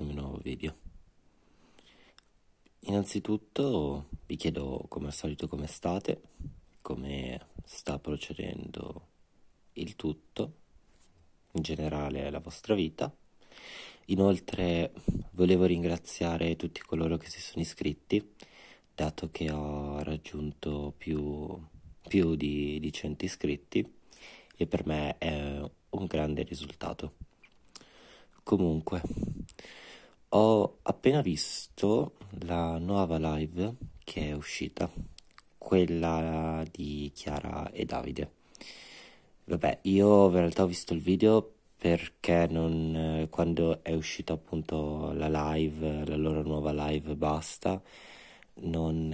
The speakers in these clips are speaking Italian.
con un nuovo video. Innanzitutto vi chiedo come al solito come state, come sta procedendo il tutto, in generale la vostra vita. Inoltre volevo ringraziare tutti coloro che si sono iscritti, dato che ho raggiunto più, più di, di 100 iscritti e per me è un grande risultato. Comunque, ho appena visto la nuova live che è uscita, quella di Chiara e Davide. Vabbè, io in realtà ho visto il video perché non, quando è uscita appunto la live, la loro nuova live basta, non,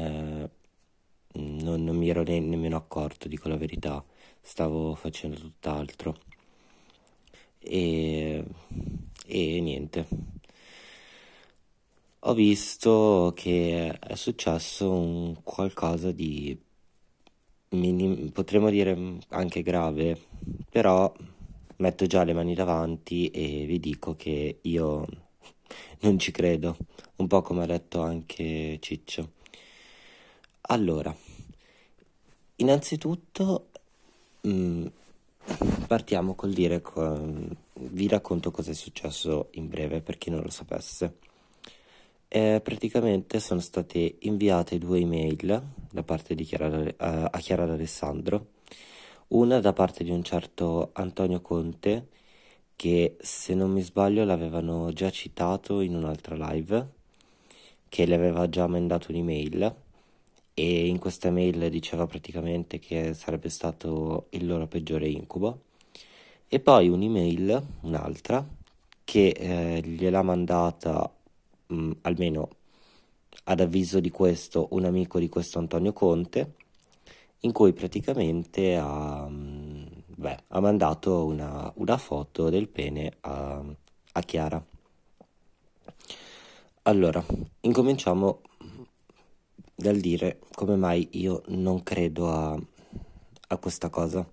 non, non mi ero ne, nemmeno accorto, dico la verità, stavo facendo tutt'altro. E, e niente ho visto che è successo un qualcosa di minim- potremmo dire anche grave, però metto già le mani davanti e vi dico che io non ci credo, un po' come ha detto anche Ciccio. Allora, innanzitutto mh, mm, partiamo col dire, vi racconto cosa è successo in breve per chi non lo sapesse. Eh, praticamente sono state inviate due email da parte di Chiara, eh, a Chiara D'Alessandro, una da parte di un certo Antonio Conte che se non mi sbaglio l'avevano già citato in un'altra live, che le aveva già mandato un'email e in questa mail diceva praticamente che sarebbe stato il loro peggiore incubo e poi un'email, un'altra, che eh, gliel'ha mandata mh, mm, almeno ad avviso di questo un amico di questo Antonio Conte, in cui praticamente ha, mm, beh, ha mandato una, una, foto del pene a, a Chiara. Allora, incominciamo dal dire come mai io non credo a, a questa cosa.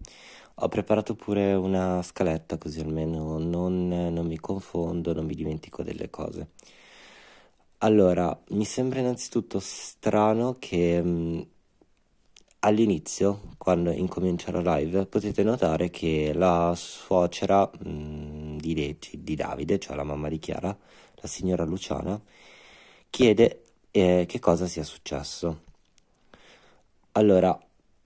Ho preparato pure una scaletta così almeno non, non mi confondo, non mi dimentico delle cose. Allora, mi sembra innanzitutto strano che mh, mm, all'inizio, quando incomincia la live, potete notare che la suocera mh, mm, di, De- di, Davide, cioè la mamma di Chiara, la signora Luciana, chiede eh, che cosa sia successo. Allora,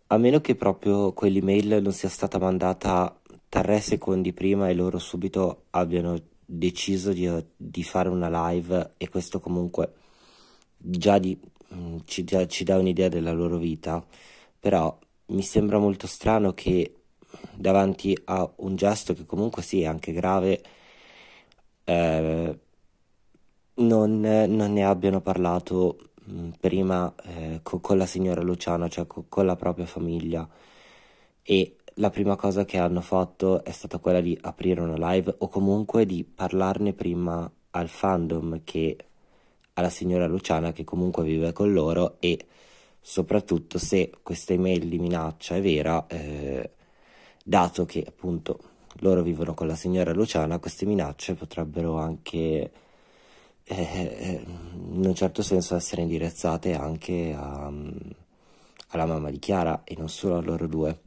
a meno che proprio quell'email non sia stata mandata tre secondi prima e loro subito abbiano deciso di di fare una live e questo comunque già di, mm, ci, ci dà un'idea della loro vita, però mi sembra molto strano che davanti a un gesto che comunque sì è anche grave eh, non, non, ne abbiano parlato mm, prima eh, co- con la signora Luciana, cioè co- con la propria famiglia e la prima cosa che hanno fatto è stata quella di aprire una live o comunque di parlarne prima al fandom che alla signora Luciana che comunque vive con loro e soprattutto se questa email di minaccia è vera, eh, dato che appunto loro vivono con la signora Luciana, queste minacce potrebbero anche eh, in un certo senso essere indirizzate anche a, alla mamma di Chiara e non solo a loro due.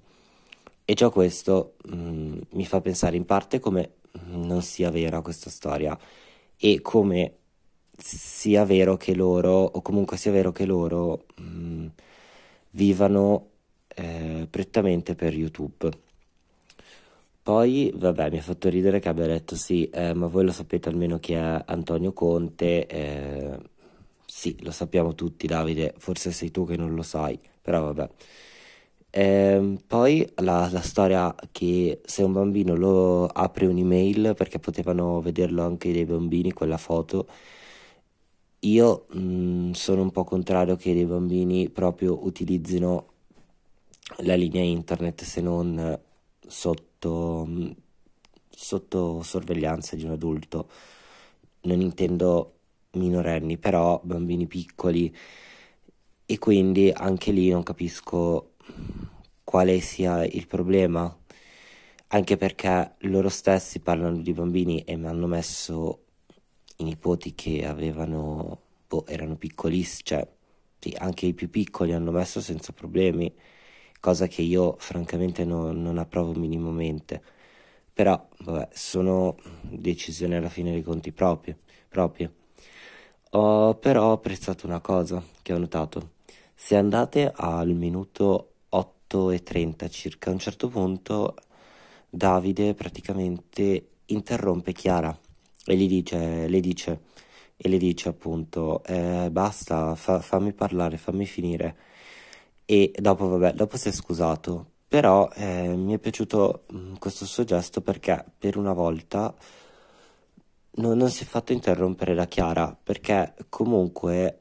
E già questo mh, mm, mi fa pensare in parte come non sia vera questa storia e come sia vero che loro, o comunque sia vero che loro mh, mm, vivano eh, prettamente per YouTube. Poi, vabbè, mi ha fatto ridere che abbia detto sì, eh, ma voi lo sapete almeno chi è Antonio Conte. Eh, sì, lo sappiamo tutti, Davide, forse sei tu che non lo sai, però vabbè. Ehm, poi la, la storia che se un bambino lo apre un'email, perché potevano vederlo anche dei bambini, quella foto, io mh, mm, sono un po' contrario che dei bambini proprio utilizzino la linea internet se non sotto, mm, sotto sorveglianza di un adulto. Non intendo minorenni, però bambini piccoli. E quindi anche lì non capisco quale sia il problema, anche perché loro stessi parlano di bambini e mi hanno messo i nipoti che avevano, boh, erano piccolissimi, cioè sì, anche i più piccoli hanno messo senza problemi, cosa che io francamente no, non approvo minimamente. Però, vabbè, sono decisioni alla fine dei conti proprie. proprie. Ho però apprezzato una cosa che ho notato. Se andate al minuto e 30 circa, a un certo punto Davide praticamente interrompe Chiara e gli dice, le dice, e le dice appunto eh, basta, fa, fammi parlare, fammi finire. E dopo, vabbè, dopo si è scusato, però eh, mi è piaciuto mm, questo suo gesto perché per una volta no, non si è fatto interrompere da Chiara, perché comunque,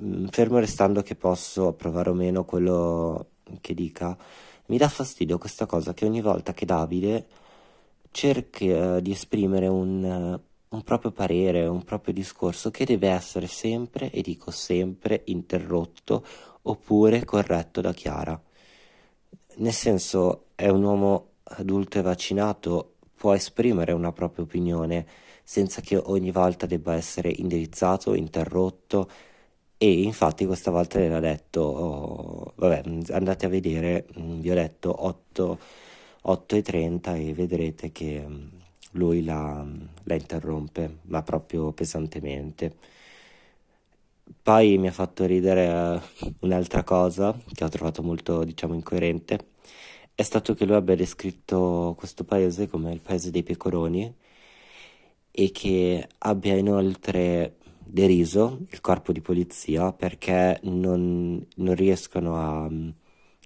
mm, fermo restando che posso approvare o meno quello che dica mi dà fastidio questa cosa che ogni volta che Davide cerca eh, di esprimere un, eh, un proprio parere, un proprio discorso che deve essere sempre, e dico sempre, interrotto oppure corretto da Chiara. Nel senso, è un uomo adulto e vaccinato, può esprimere una propria opinione senza che ogni volta debba essere indirizzato, interrotto e infatti questa volta le detto oh, Vabbè, mm, andate a vedere, vi ho detto 8, 8 e 30 e vedrete che mm, lui la, mm, la interrompe, ma proprio pesantemente. Poi mi ha fatto ridere eh, un'altra cosa che ho trovato molto, diciamo, incoerente. È stato che lui abbia descritto questo paese come il paese dei pecoroni e che abbia inoltre deriso il corpo di polizia perché non, non riescono a,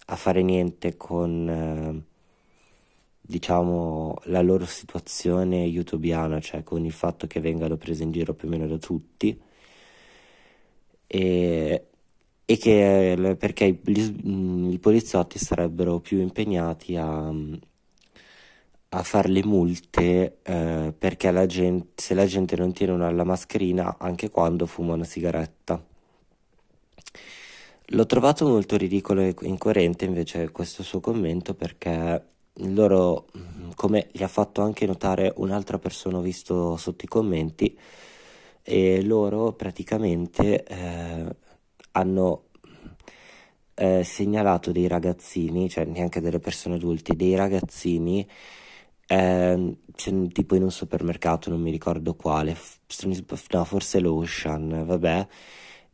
a, fare niente con eh, diciamo la loro situazione utopiana, cioè con il fatto che vengano prese in giro più o meno da tutti e, e che eh, perché gli, mm, i poliziotti sarebbero più impegnati a a far le multe eh, perché la gente, se la gente non tiene una, la mascherina anche quando fuma una sigaretta. L'ho trovato molto ridicolo e incoerente invece questo suo commento perché loro, mm, come gli ha fatto anche notare un'altra persona, ho visto sotto i commenti, e loro praticamente eh, hanno eh, segnalato dei ragazzini, cioè neanche delle persone adulte, dei ragazzini Ehm, tipo in un supermercato, non mi ricordo quale, no, forse l'Ocean, vabbè,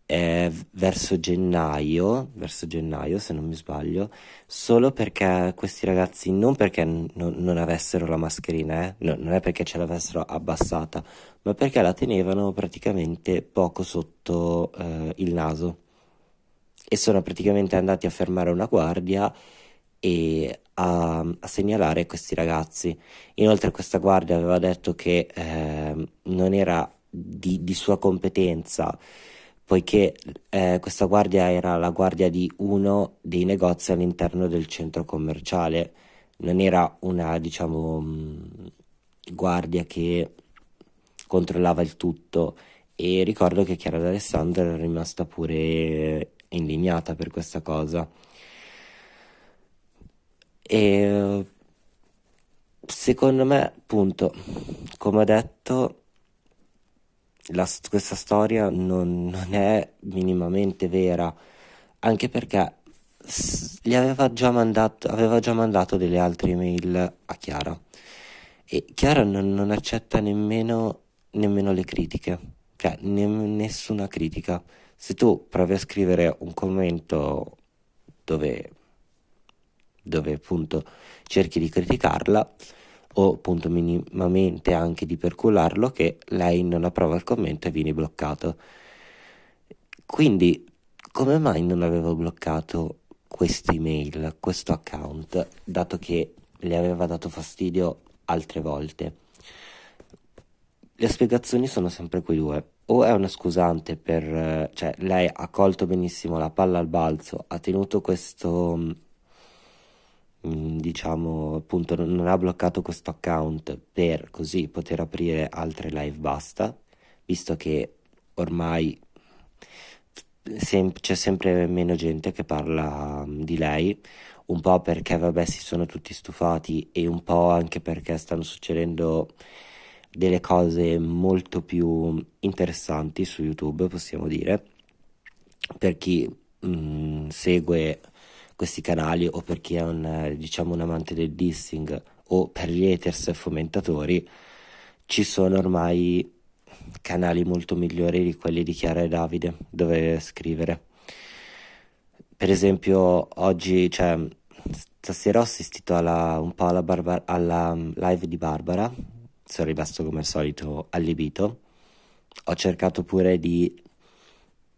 eh, verso gennaio, verso gennaio se non mi sbaglio, solo perché questi ragazzi, non perché n- non non avessero la mascherina, eh, no- non è perché ce l'avessero abbassata, ma perché la tenevano praticamente poco sotto, eh, il naso e sono praticamente andati a fermare una guardia e a, a segnalare questi ragazzi. Inoltre questa guardia aveva detto che eh, non era di, di, sua competenza, poiché eh, questa guardia era la guardia di uno dei negozi all'interno del centro commerciale, non era una, diciamo, mm, guardia che controllava il tutto e ricordo che Chiara d'Alessandro era rimasta pure eh, indignata per questa cosa. E secondo me, appunto, come ho detto, la, questa storia non, non, è minimamente vera, anche perché gli aveva già mandato, aveva già mandato delle altre email a Chiara e Chiara non, non accetta nemmeno, nemmeno, le critiche, cioè ne, nessuna critica. Se tu provi a scrivere un commento dove dove appunto cerchi di criticarla o appunto minimamente anche di percularlo che lei non approva il commento e vieni bloccato. Quindi come mai non avevo bloccato questa email, questo account, dato che le aveva dato fastidio altre volte? Le spiegazioni sono sempre quei due. O è una scusante per... cioè lei ha colto benissimo la palla al balzo, ha tenuto questo Mm, diciamo appunto non ha bloccato questo account per così poter aprire altre live basta visto che ormai sem- c'è sempre meno gente che parla um, di lei un po' perché vabbè si sono tutti stufati e un po' anche perché stanno succedendo delle cose molto più interessanti su YouTube possiamo dire per chi mh, mm, segue questi canali o per chi è un, eh, diciamo, un amante del dissing o per gli haters e fomentatori ci sono ormai canali molto migliori di quelli di Chiara e Davide dove scrivere. Per esempio, oggi, cioè, stasera ho assistito alla, un po' alla, Barbar- alla, mm, live di Barbara, sono rimasto come al solito allibito. Ho cercato pure di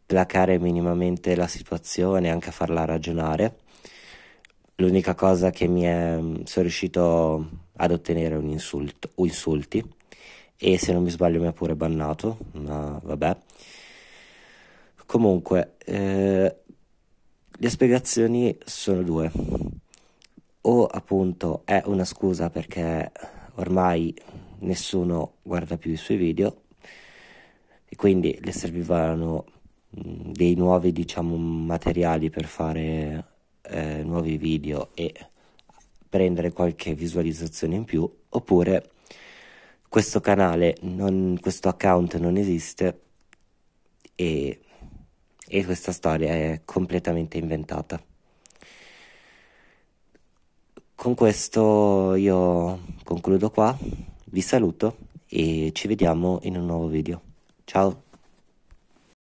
placare minimamente la situazione, anche a farla ragionare. L'unica cosa che mi è, mm, sono riuscito ad ottenere un insulto, o insulti, e se non mi sbaglio mi ha pure bannato, ma vabbè. Comunque, eh, le spiegazioni sono due. O appunto è una scusa perché ormai nessuno guarda più i suoi video e quindi le servivano mm, dei nuovi diciamo materiali per fare eh, nuovi video e prendere qualche visualizzazione in più oppure questo canale, non, questo account non esiste e, e questa storia è completamente inventata. Con questo io concludo qua, vi saluto e ci vediamo in un nuovo video. Ciao!